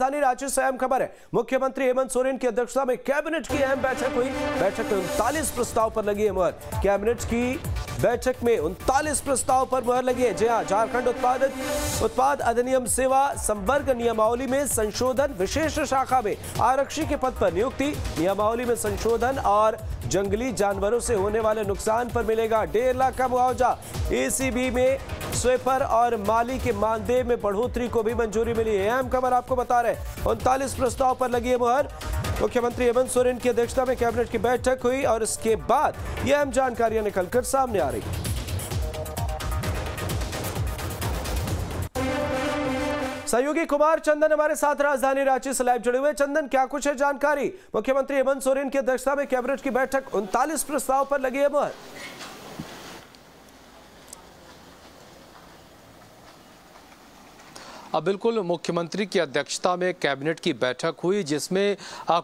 राजधानी रांची से अहम खबर है मुख्यमंत्री हेमंत सोरेन की अध्यक्षता में कैबिनेट की अहम बैठक हुई बैठक में उनतालीस प्रस्ताव पर लगी है मुहर कैबिनेट की बैठक में उनतालीस प्रस्ताव पर मुहर लगी है जहां झारखंड उत्पादक उत्पाद अधिनियम सेवा संवर्ग नियमावली में संशोधन विशेष शाखा में आरक्षी के पद पर नियुक्ति नियमावली में संशोधन और जंगली जानवरों से होने वाले नुकसान पर मिलेगा डेढ़ लाख का मुआवजा एसीबी में स्वेपर और माली के मानदेय में बढ़ोतरी को भी मंजूरी मिली है अहम खबर आपको बता रहे उनतालीस प्रस्ताव पर लगी है मुहर मुख्यमंत्री हेमंत सोरेन की अध्यक्षता में कैबिनेट की बैठक हुई और इसके बाद यह अहम जानकारियां निकलकर सामने आ रही सहयोगी कुमार चंदन हमारे साथ राजधानी रांची से लाइव जुड़े हुए चंदन क्या कुछ है जानकारी मुख्यमंत्री हेमंत सोरेन की अध्यक्षता में कैबिनेट की बैठक उनतालीस प्रस्ताव पर लगी है मोहर अब बिल्कुल मुख्यमंत्री की अध्यक्षता में कैबिनेट की बैठक हुई जिसमें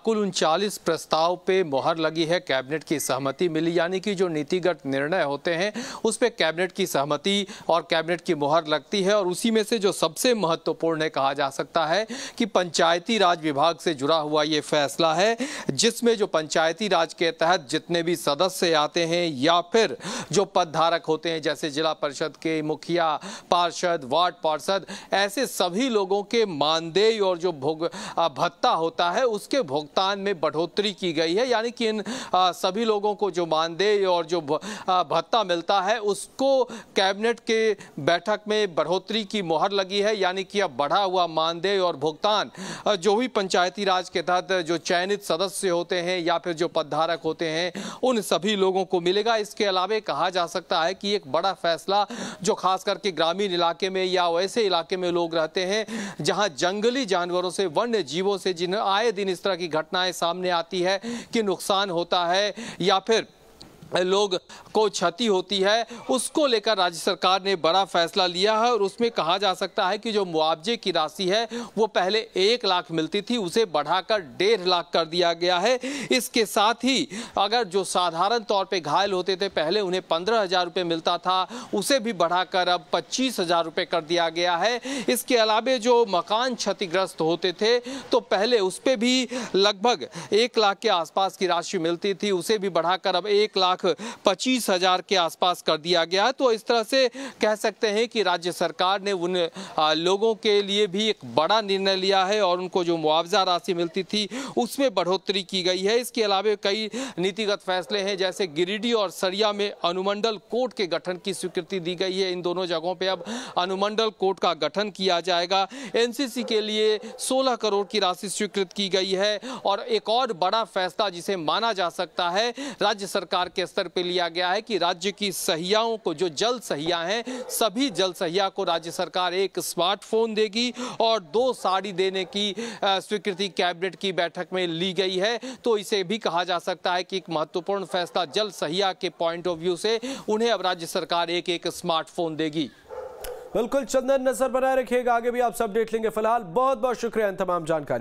कुल उनचालीस प्रस्ताव पे मोहर लगी है कैबिनेट की सहमति मिली यानी कि जो नीतिगत निर्णय होते हैं उस पर कैबिनेट की सहमति और कैबिनेट की मोहर लगती है और उसी में से जो सबसे महत्वपूर्ण है कहा जा सकता है कि पंचायती राज विभाग से जुड़ा हुआ ये फैसला है जिसमें जो पंचायती राज के तहत जितने भी सदस्य आते हैं या फिर जो पदधारक होते हैं जैसे जिला परिषद के मुखिया पार्षद वार्ड पार्षद ऐसे सभी लोगों के मानदेय और जो भोग भत्ता होता है उसके भुगतान में बढ़ोतरी की गई है यानी कि इन सभी लोगों को जो मानदेय और जो भत्ता मिलता है उसको कैबिनेट के बैठक में बढ़ोतरी की मोहर लगी है यानी कि अब बढ़ा हुआ मानदेय और भुगतान जो भी पंचायती राज के तहत जो चयनित सदस्य होते हैं या फिर जो पदधारक होते हैं उन सभी लोगों को मिलेगा इसके अलावा कहा जा सकता है कि एक बड़ा फैसला जो खास करके ग्रामीण इलाके में या वैसे इलाके में लोग रह जाते हैं जहां जंगली जानवरों से वन्य जीवों से जिन्हें आए दिन इस तरह की घटनाएं सामने आती है कि नुकसान होता है या फिर लोग को क्षति होती है उसको लेकर राज्य सरकार ने बड़ा फैसला लिया है और उसमें कहा जा सकता है कि जो मुआवजे की राशि है वो पहले एक लाख मिलती थी उसे बढ़ाकर डेढ़ लाख कर दिया गया है इसके साथ ही अगर जो साधारण तौर पे घायल होते थे पहले उन्हें पंद्रह हज़ार रुपये मिलता था उसे भी बढ़ाकर अब पच्चीस हज़ार रुपये कर दिया गया है इसके अलावे जो मकान क्षतिग्रस्त होते थे तो पहले उस पर भी लगभग एक लाख के आसपास की राशि मिलती थी उसे भी बढ़ाकर अब एक लाख लाख पच्चीस हजार के आसपास कर दिया गया तो इस तरह से कह सकते हैं कि राज्य सरकार ने उन लोगों के लिए भी एक बड़ा निर्णय लिया है और उनको जो मुआवजा राशि मिलती थी उसमें बढ़ोतरी की गई है इसके अलावा कई नीतिगत फैसले हैं जैसे गिरिडीह और सरिया में अनुमंडल कोर्ट के गठन की स्वीकृति दी गई है इन दोनों जगहों पर अब अनुमंडल कोर्ट का गठन किया जाएगा एनसीसी के लिए 16 करोड़ की राशि स्वीकृत की गई है और एक और बड़ा फैसला जिसे माना जा सकता है राज्य सरकार के स्तर पर लिया गया है कि राज्य की सहियाओं को जो जल सहिया हैं सभी जल सहिया को राज्य सरकार एक स्मार्टफोन देगी और दो साड़ी देने की स्वीकृति कैबिनेट की बैठक में ली गई है तो इसे भी कहा जा सकता है कि एक महत्वपूर्ण फैसला जल सहिया के पॉइंट ऑफ व्यू से उन्हें अब राज्य सरकार एक एक स्मार्टफोन देगी बिल्कुल चंदन नजर बनाए रखिएगा आगे भी आपसे अपडेट लेंगे फिलहाल बहुत बहुत शुक्रिया इन तमाम जानकारी